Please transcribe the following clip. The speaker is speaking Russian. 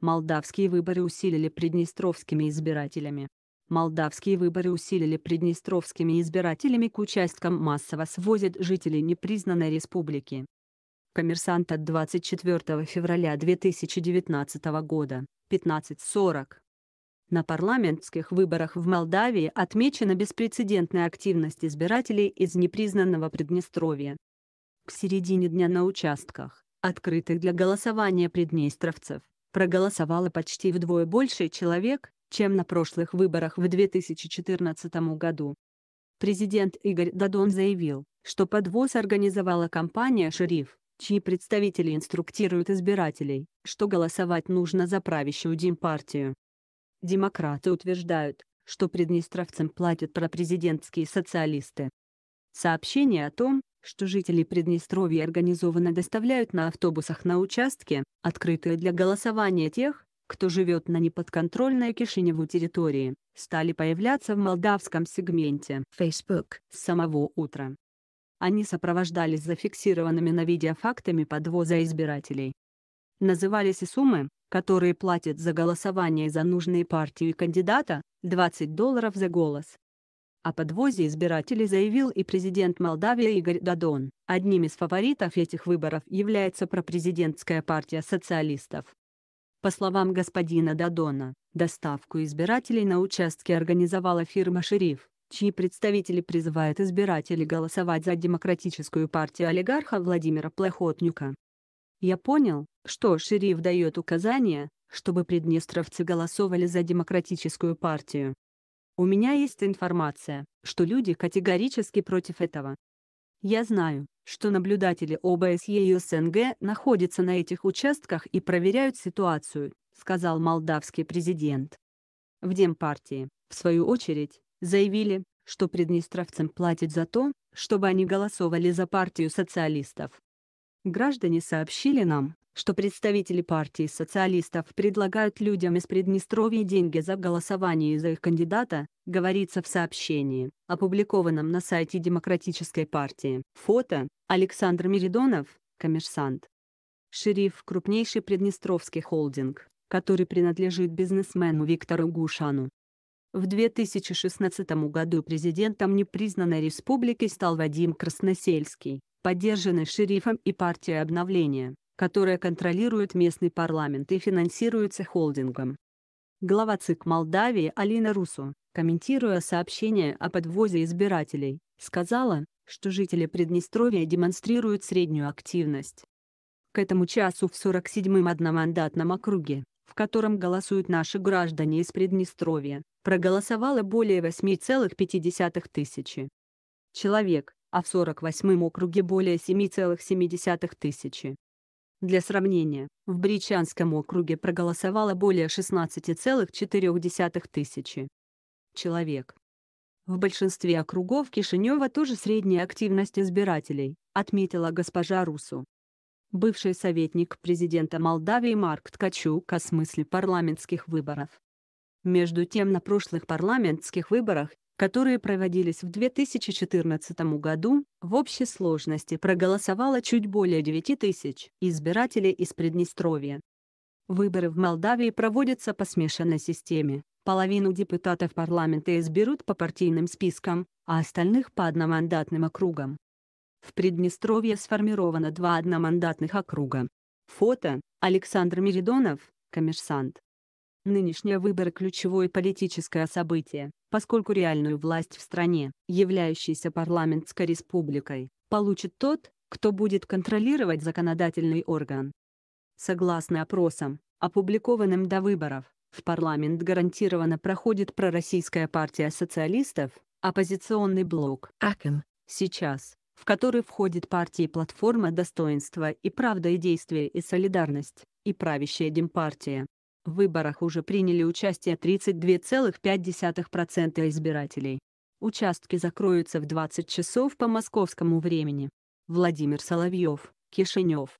Молдавские выборы усилили приднестровскими избирателями. Молдавские выборы усилили приднестровскими избирателями к участкам массово свозят жителей непризнанной республики. Коммерсант от 24 февраля 2019 года, 15.40. На парламентских выборах в Молдавии отмечена беспрецедентная активность избирателей из непризнанного Приднестровья. К середине дня на участках, открытых для голосования приднестровцев, проголосовало почти вдвое больше человек, чем на прошлых выборах в 2014 году. Президент Игорь Дадон заявил, что подвоз организовала компания «Шериф», чьи представители инструктируют избирателей, что голосовать нужно за правящую дим Демократы утверждают, что приднестровцам платят пропрезидентские социалисты. Сообщение о том, что жители Приднестровья организованно доставляют на автобусах на участке, открытые для голосования тех, кто живет на неподконтрольной Кишиневу территории, стали появляться в молдавском сегменте Facebook с самого утра. Они сопровождались зафиксированными на видео фактами подвоза избирателей. Назывались и суммы, которые платят за голосование за нужные партии кандидата, 20 долларов за голос, о подвозе избирателей заявил и президент Молдавии Игорь Дадон. Одним из фаворитов этих выборов является пропрезидентская партия социалистов. По словам господина Дадона, доставку избирателей на участки организовала фирма «Шериф», чьи представители призывают избирателей голосовать за демократическую партию олигарха Владимира Плохотнюка. Я понял, что «Шериф» дает указания, чтобы приднестровцы голосовали за демократическую партию. У меня есть информация, что люди категорически против этого. Я знаю, что наблюдатели ОБСЕ и СНГ находятся на этих участках и проверяют ситуацию, сказал молдавский президент. В Демпартии, в свою очередь, заявили, что приднестровцам платят за то, чтобы они голосовали за партию социалистов. Граждане сообщили нам, что представители партии социалистов предлагают людям из Приднестровья деньги за голосование за их кандидата, говорится в сообщении, опубликованном на сайте Демократической партии. Фото Александр Меридонов, коммерсант. Шериф – крупнейший приднестровский холдинг, который принадлежит бизнесмену Виктору Гушану. В 2016 году президентом непризнанной республики стал Вадим Красносельский, поддержанный шерифом и партией обновления, которая контролирует местный парламент и финансируется холдингом. Глава ЦИК Молдавии Алина Русу, комментируя сообщение о подвозе избирателей, сказала, что жители Приднестровья демонстрируют среднюю активность. К этому часу в 47-м одномандатном округе, в котором голосуют наши граждане из Приднестровья, проголосовало более 8,5 тысячи человек, а в 48-м округе более 7,7 тысячи. Для сравнения, в Бричанском округе проголосовало более 16,4 тысячи человек. В большинстве округов Кишинева тоже средняя активность избирателей, отметила госпожа Русу. Бывший советник президента Молдавии Марк Ткачук о смысле парламентских выборов. Между тем на прошлых парламентских выборах которые проводились в 2014 году, в общей сложности проголосовало чуть более 9 тысяч избирателей из Приднестровья. Выборы в Молдавии проводятся по смешанной системе. Половину депутатов парламента изберут по партийным спискам, а остальных по одномандатным округам. В Приднестровье сформировано два одномандатных округа. Фото – Александр Меридонов, коммерсант. Нынешние выборы – ключевое политическое событие поскольку реальную власть в стране, являющейся парламентской республикой, получит тот, кто будет контролировать законодательный орган. Согласно опросам, опубликованным до выборов, в парламент гарантированно проходит пророссийская партия социалистов, оппозиционный блок АКМ, сейчас, в который входит партии «Платформа достоинства и правда и действия и солидарность» и правящая Демпартия, в выборах уже приняли участие 32,5% избирателей. Участки закроются в 20 часов по московскому времени. Владимир Соловьев, Кишинев.